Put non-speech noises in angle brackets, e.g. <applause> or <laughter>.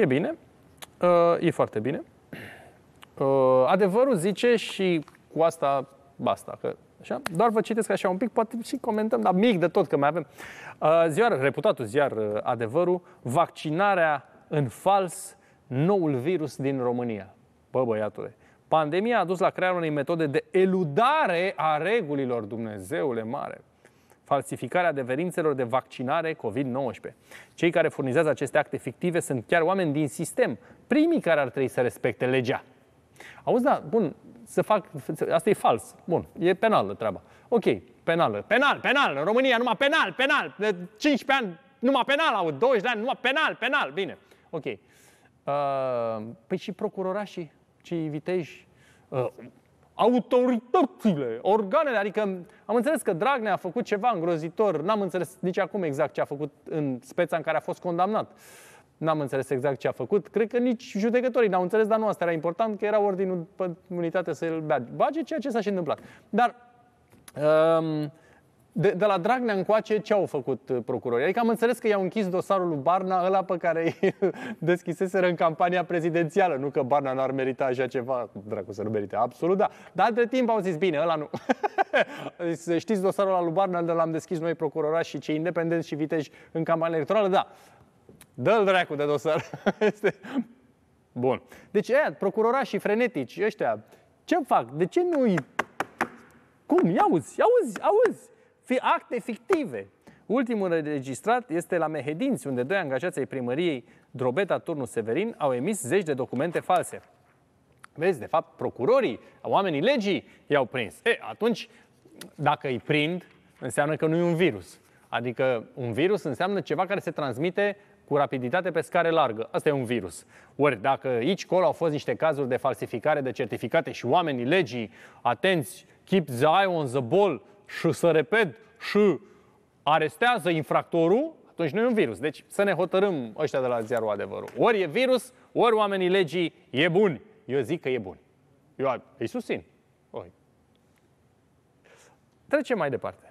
E bine, uh, e foarte bine. Uh, adevărul zice și cu asta basta, că Așa? Doar vă citesc așa un pic, poate și comentăm, dar mic de tot, că mai avem. Uh, ziar, reputatul ziar Adevărul, vaccinarea în fals, noul virus din România. Bă, băiatule, pandemia a dus la crearea unei metode de eludare a regulilor, Dumnezeule mare falsificarea adeverințelor de vaccinare COVID-19. Cei care furnizează aceste acte fictive sunt chiar oameni din sistem, primii care ar trebui să respecte legea. Auzi, da, bun, să fac, asta e fals, bun, e penală treaba. Ok, penală, penal, penal, în România numai penal, penal, de 15 ani numai penal Au 20 de ani numai penal, penal, bine, ok. Uh, păi și procurorașii, cei viteji, uh, autoritățile, organele, adică am înțeles că Dragnea a făcut ceva îngrozitor, n-am înțeles nici acum exact ce a făcut în speța în care a fost condamnat. N-am înțeles exact ce a făcut, cred că nici judecătorii n-au înțeles, dar nu asta era important, că era ordinul pe unitate să l bage, ceea ce s-a și întâmplat. Dar um, de, de la Dragnea încoace, ce au făcut uh, procurorii? Adică am înțeles că i-au închis dosarul lui Barna, ăla pe care <laughs> îi deschiseseră în campania prezidențială. Nu că Barna n-ar merita așa ceva, dracu să nu merite, absolut, da. Dar între timp au zis, bine, ăla nu. <laughs> Știți dosarul ăla lui Barna, de l-am deschis noi procurora și cei independenți și viteji în campania electorală? Da. Dă-l dracu de dosar. <laughs> este... Bun. Deci, aia, procurorașii frenetici, ăștia, ce fac? De ce nu-i... Cum? Ia auzi, ia auzi, auzi fi acte fictive. Ultimul înregistrat este la Mehedinți, unde doi angajați ai primăriei Drobeta Turnu Severin au emis zeci de documente false. Vezi, de fapt, procurorii, oamenii legii i-au prins. E, atunci, dacă îi prind, înseamnă că nu e un virus. Adică un virus înseamnă ceva care se transmite cu rapiditate pe scară largă. Asta e un virus. Ori dacă aici, colo au fost niște cazuri de falsificare de certificate și oamenii legii, atenți, keep the eye on the ball, și să repet și arestează infractorul, atunci nu e un virus. Deci să ne hotărâm ăștia de la ziarul adevărul. Ori e virus, ori oamenii legii e bun. Eu zic că e bun. Eu îi susțin. Oi. Trecem mai departe.